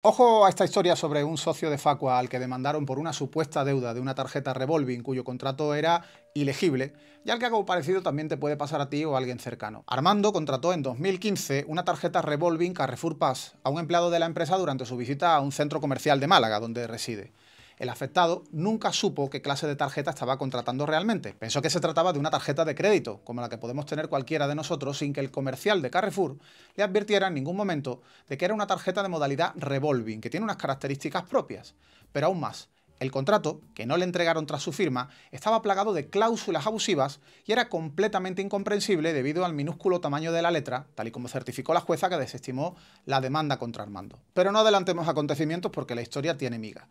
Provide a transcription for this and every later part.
Ojo a esta historia sobre un socio de Facua al que demandaron por una supuesta deuda de una tarjeta revolving cuyo contrato era ilegible, y al que algo parecido también te puede pasar a ti o a alguien cercano. Armando contrató en 2015 una tarjeta revolving Carrefour Pass a un empleado de la empresa durante su visita a un centro comercial de Málaga, donde reside. El afectado nunca supo qué clase de tarjeta estaba contratando realmente. Pensó que se trataba de una tarjeta de crédito, como la que podemos tener cualquiera de nosotros sin que el comercial de Carrefour le advirtiera en ningún momento de que era una tarjeta de modalidad revolving, que tiene unas características propias. Pero aún más, el contrato, que no le entregaron tras su firma, estaba plagado de cláusulas abusivas y era completamente incomprensible debido al minúsculo tamaño de la letra, tal y como certificó la jueza que desestimó la demanda contra Armando. Pero no adelantemos acontecimientos porque la historia tiene miga.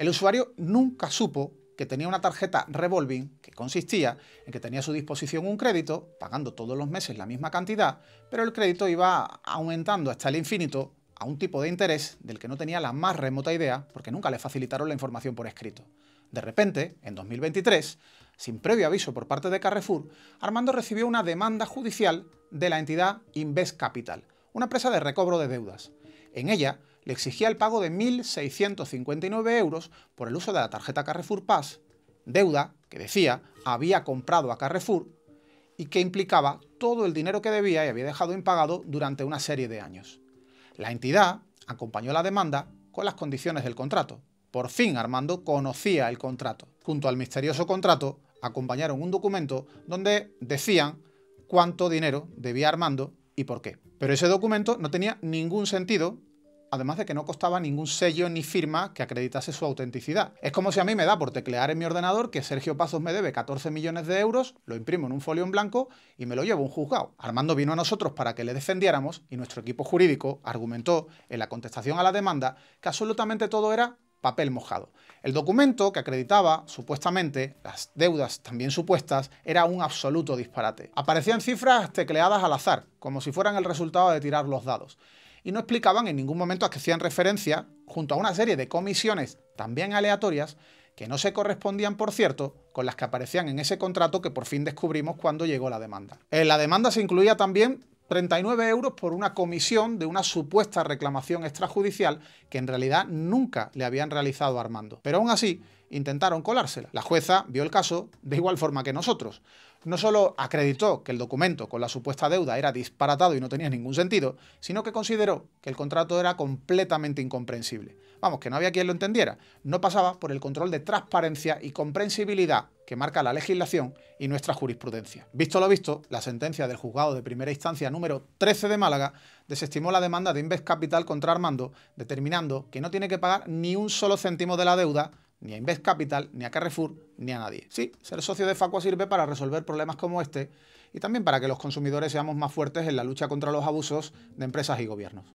El usuario nunca supo que tenía una tarjeta revolving que consistía en que tenía a su disposición un crédito, pagando todos los meses la misma cantidad, pero el crédito iba aumentando hasta el infinito a un tipo de interés del que no tenía la más remota idea porque nunca le facilitaron la información por escrito. De repente, en 2023, sin previo aviso por parte de Carrefour, Armando recibió una demanda judicial de la entidad Invest Capital, una empresa de recobro de deudas. En ella le exigía el pago de 1.659 euros por el uso de la tarjeta Carrefour Pass, deuda que decía había comprado a Carrefour y que implicaba todo el dinero que debía y había dejado impagado durante una serie de años. La entidad acompañó la demanda con las condiciones del contrato. Por fin Armando conocía el contrato. Junto al misterioso contrato acompañaron un documento donde decían cuánto dinero debía Armando y por qué. Pero ese documento no tenía ningún sentido además de que no costaba ningún sello ni firma que acreditase su autenticidad. Es como si a mí me da por teclear en mi ordenador que Sergio Pazos me debe 14 millones de euros, lo imprimo en un folio en blanco y me lo llevo a un juzgado. Armando vino a nosotros para que le defendiéramos y nuestro equipo jurídico argumentó en la contestación a la demanda que absolutamente todo era papel mojado. El documento que acreditaba, supuestamente, las deudas también supuestas, era un absoluto disparate. Aparecían cifras tecleadas al azar, como si fueran el resultado de tirar los dados y no explicaban en ningún momento a qué hacían referencia, junto a una serie de comisiones también aleatorias, que no se correspondían, por cierto, con las que aparecían en ese contrato que por fin descubrimos cuando llegó la demanda. En eh, la demanda se incluía también 39 euros por una comisión de una supuesta reclamación extrajudicial que en realidad nunca le habían realizado a Armando. Pero aún así, intentaron colársela. La jueza vio el caso de igual forma que nosotros. No solo acreditó que el documento con la supuesta deuda era disparatado y no tenía ningún sentido, sino que consideró que el contrato era completamente incomprensible. Vamos, que no había quien lo entendiera. No pasaba por el control de transparencia y comprensibilidad que marca la legislación y nuestra jurisprudencia. Visto lo visto, la sentencia del juzgado de primera instancia número 13 de Málaga desestimó la demanda de Invest Capital contra Armando, determinando que no tiene que pagar ni un solo céntimo de la deuda ni a Invest Capital, ni a Carrefour, ni a nadie. Sí, ser socio de Facua sirve para resolver problemas como este y también para que los consumidores seamos más fuertes en la lucha contra los abusos de empresas y gobiernos.